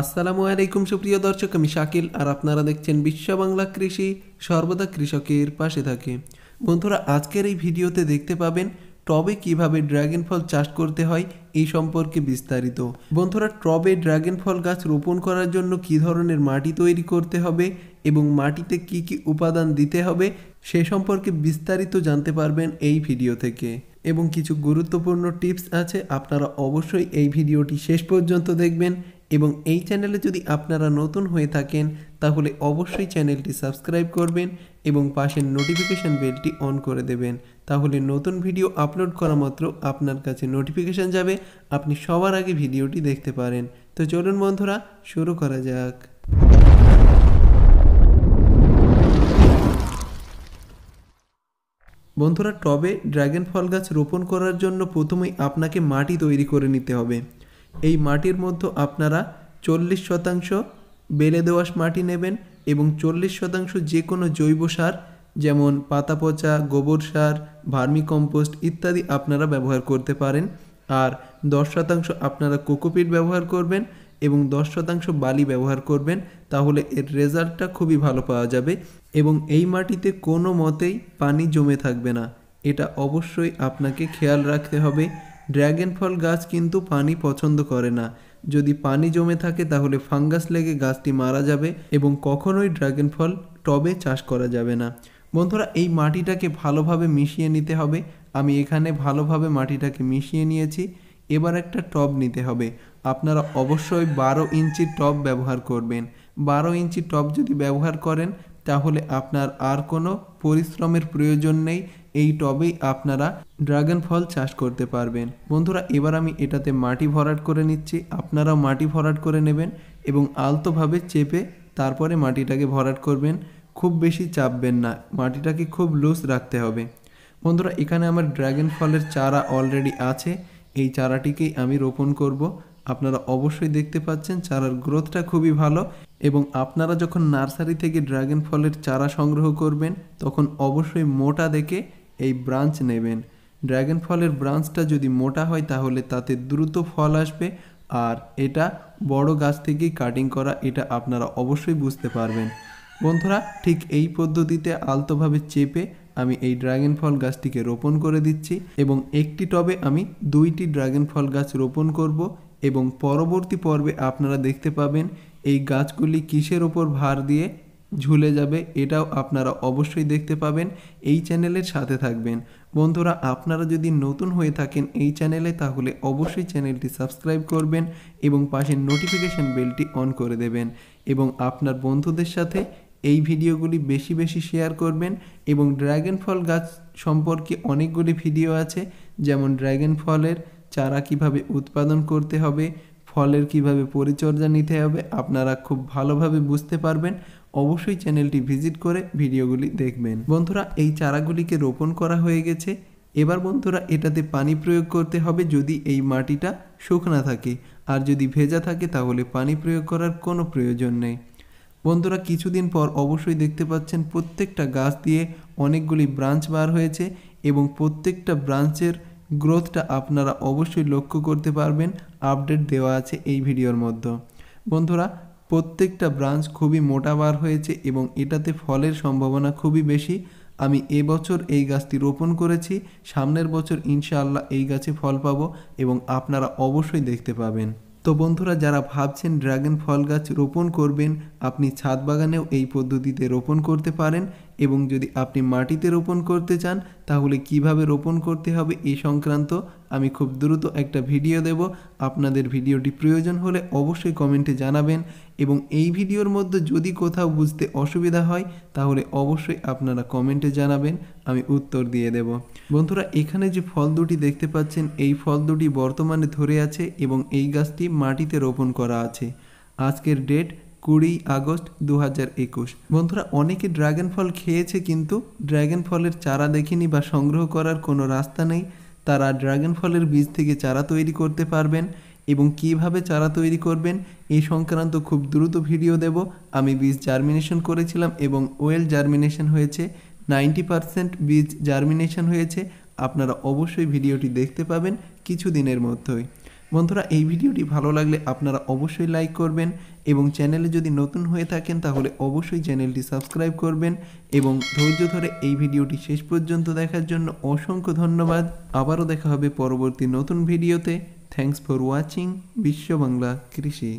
আসসালামু আলাইকুম সুপ্রিয় দর্শক আমি শাকিল আর আপনারা দেখছেন বিশ্ব বাংলা কৃষি সর্বদা কৃষকের পাশে থাকে বন্ধুরা আজকের এই ভিডিওতে দেখতে পাবেন টবে কিভাবে ড্রাগন ফল চাষ করতে হয় এই সম্পর্কে বিস্তারিত বন্ধুরা টবে ড্রাগন ফল গাছ রোপণ করার জন্য কি ধরনের মাটি তৈরি করতে হবে এবং মাটিতে কি কি উপাদান দিতে হবে সে সম্পর্কে বিস্তারিত জানতে পারবেন এই ভিডিও থেকে এবং কিছু গুরুত্বপূর্ণ টিপস আছে আপনারা অবশ্যই এই ভিডিওটি শেষ পর্যন্ত দেখবেন এবং এই চ্যানেলে যদি আপনারা নতুন হয়ে থাকেন তাহলে অবশ্যই চ্যানেলটি সাবস্ক্রাইব করবেন এবং পাশের নোটিফিকেশান বেলটি অন করে দেবেন তাহলে নতুন ভিডিও আপলোড করা মাত্র আপনার কাছে নোটিফিকেশান যাবে আপনি সবার আগে ভিডিওটি দেখতে পারেন তো চলুন বন্ধুরা শুরু করা যাক বন্ধুরা টবে ড্রাগন ফল গাছ রোপণ করার জন্য প্রথমেই আপনাকে মাটি তৈরি করে নিতে হবে এই মাটির মধ্যে আপনারা চল্লিশ শতাংশ বেলে দোয়াশ মাটি নেবেন এবং চল্লিশ শতাংশ যে কোনো জৈব সার যেমন পাতা পচা গোবর সার ভার্মি কম্পোস্ট ইত্যাদি আপনারা ব্যবহার করতে পারেন আর দশ শতাংশ আপনারা কোকোপিট ব্যবহার করবেন এবং দশ শতাংশ বালি ব্যবহার করবেন তাহলে এর রেজাল্টটা খুবই ভালো পাওয়া যাবে এবং এই মাটিতে কোনো মতেই পানি জমে থাকবে না এটা অবশ্যই আপনাকে খেয়াল রাখতে হবে ড্র্যাগন ফল গাছ কিন্তু পানি পছন্দ করে না যদি পানি জমে থাকে তাহলে ফাঙ্গাস লেগে গাছটি মারা যাবে এবং কখনোই ড্রাগন ফল টবে চাষ করা যাবে না বন্ধুরা এই মাটিটাকে ভালোভাবে মিশিয়ে নিতে হবে আমি এখানে ভালোভাবে মাটিটাকে মিশিয়ে নিয়েছি এবার একটা টব নিতে হবে আপনারা অবশ্যই বারো ইঞ্চি টব ব্যবহার করবেন বারো ইঞ্চি টব যদি ব্যবহার করেন তাহলে আপনার আর কোনো পরিশ্রমের প্রয়োজন নেই এই টবেই আপনারা ড্রাগন ফল চাষ করতে পারবেন বন্ধুরা এবার আমি এটাতে মাটি ভরাট করে নিচ্ছি আপনারা মাটি ভরাট করে নেবেন এবং আলতোভাবে চেপে তারপরে মাটিটাকে ভরাট করবেন খুব বেশি চাপবেন না মাটিটাকে খুব লুজ রাখতে হবে বন্ধুরা এখানে আমার ড্রাগন ফলের চারা অলরেডি আছে এই চারাটিকেই আমি রোপণ করব আপনারা অবশ্যই দেখতে পাচ্ছেন চারার গ্রোথটা খুবই ভালো এবং আপনারা যখন নার্সারি থেকে ড্রাগন ফলের চারা সংগ্রহ করবেন তখন অবশ্যই মোটা দেখে এই ব্রাঞ্চ নেবেন ড্রাগন ফলের ব্রাঞ্চটা যদি মোটা হয় তাহলে তাতে দ্রুত ফল আসবে আর এটা বড় গাছ থেকেই কাটিং করা এটা আপনারা অবশ্যই বুঝতে পারবেন বন্ধুরা ঠিক এই পদ্ধতিতে আলতোভাবে চেপে আমি এই ড্রাগন ফল গাছটিকে রোপণ করে দিচ্ছি এবং একটি টবে আমি দুইটি ড্রাগন ফল গাছ রোপণ করব এবং পরবর্তী পর্বে আপনারা দেখতে পাবেন এই গাছগুলি কিসের ওপর ভার দিয়ে ঝুলে যাবে এটাও আপনারা অবশ্যই দেখতে পাবেন এই চ্যানেলের সাথে থাকবেন বন্ধুরা আপনারা যদি নতুন হয়ে থাকেন এই চ্যানেলে তাহলে অবশ্যই চ্যানেলটি সাবস্ক্রাইব করবেন এবং পাশের নোটিফিকেশান বেলটি অন করে দেবেন এবং আপনার বন্ধুদের সাথে এই ভিডিওগুলি বেশি বেশি শেয়ার করবেন এবং ড্র্যাগন ফল গাছ সম্পর্কে অনেকগুলি ভিডিও আছে যেমন ড্র্যাগন ফলের চারা কিভাবে উৎপাদন করতে হবে ফলের কিভাবে পরিচর্যা নিতে হবে আপনারা খুব ভালোভাবে বুঝতে পারবেন অবশ্যই চ্যানেলটি ভিজিট করে ভিডিওগুলি দেখবেন বন্ধুরা এই চারাগুলিকে রোপণ করা হয়ে গেছে এবার বন্ধুরা এটাতে পানি প্রয়োগ করতে হবে যদি এই মাটিটা শুকনা থাকে আর যদি ভেজা থাকে তাহলে পানি প্রয়োগ করার কোনো প্রয়োজন নেই বন্ধুরা কিছুদিন পর অবশ্যই দেখতে পাচ্ছেন প্রত্যেকটা গাছ দিয়ে অনেকগুলি ব্রাঞ্চ বার হয়েছে এবং প্রত্যেকটা ব্রাঞ্চের গ্রোথটা আপনারা অবশ্যই লক্ষ্য করতে পারবেন আপডেট দেওয়া আছে এই ভিডিওর মধ্যে বন্ধুরা প্রত্যেকটা ব্রাঞ্চ খুবই মোটা বার হয়েছে এবং এটাতে ফলের সম্ভাবনা খুবই বেশি আমি এবছর এই গাছটি রোপণ করেছি সামনের বছর ইনশাআল্লাহ এই গাছে ফল পাবো এবং আপনারা অবশ্যই দেখতে পাবেন তো বন্ধুরা যারা ভাবছেন ড্রাগন ফল গাছ রোপণ করবেন আপনি ছাদ বাগানেও এই পদ্ধতিতে রোপণ করতে পারেন এবং যদি আপনি মাটিতে রোপণ করতে চান তাহলে কিভাবে রোপণ করতে হবে এ সংক্রান্ত আমি খুব দ্রুত একটা ভিডিও দেব আপনাদের ভিডিওটি প্রয়োজন হলে অবশ্যই কমেন্টে জানাবেন এবং এই ভিডিওর মধ্যে যদি কোথাও বুঝতে অসুবিধা হয় তাহলে অবশ্যই আপনারা কমেন্টে জানাবেন আমি উত্তর দিয়ে দেব বন্ধুরা এখানে যে ফল দুটি দেখতে পাচ্ছেন এই ফল দুটি বর্তমানে ধরে আছে এবং এই গাছটি মাটিতে রোপণ করা আছে আজকের ডেট কুড়ি আগস্ট দু বন্ধুরা অনেকে ড্রাগন ফল খেয়েছে কিন্তু ড্রাগন ফলের চারা দেখেনি বা সংগ্রহ করার কোনো রাস্তা নেই তারা ড্রাগন ফলের বীজ থেকে চারা তৈরি করতে পারবেন এবং কিভাবে চারা তৈরি করবেন এই সংক্রান্ত খুব দ্রুত ভিডিও দেব আমি বীজ জার্মিনেশন করেছিলাম এবং ওয়েল জার্মিনেশন হয়েছে নাইনটি পারসেন্ট বীজ জার্মিনেশন হয়েছে আপনারা অবশ্যই ভিডিওটি দেখতে পাবেন কিছু দিনের মধ্যেই বন্ধুরা এই ভিডিওটি ভালো লাগলে আপনারা অবশ্যই লাইক করবেন এবং চ্যানেলে যদি নতুন হয়ে থাকেন তাহলে অবশ্যই চ্যানেলটি সাবস্ক্রাইব করবেন এবং ধৈর্য ধরে এই ভিডিওটি শেষ পর্যন্ত দেখার জন্য অসংখ্য ধন্যবাদ আবারও দেখা হবে পরবর্তী নতুন ভিডিওতে থ্যাংকস ফর ওয়াচিং বিশ্ব বাংলা কৃষি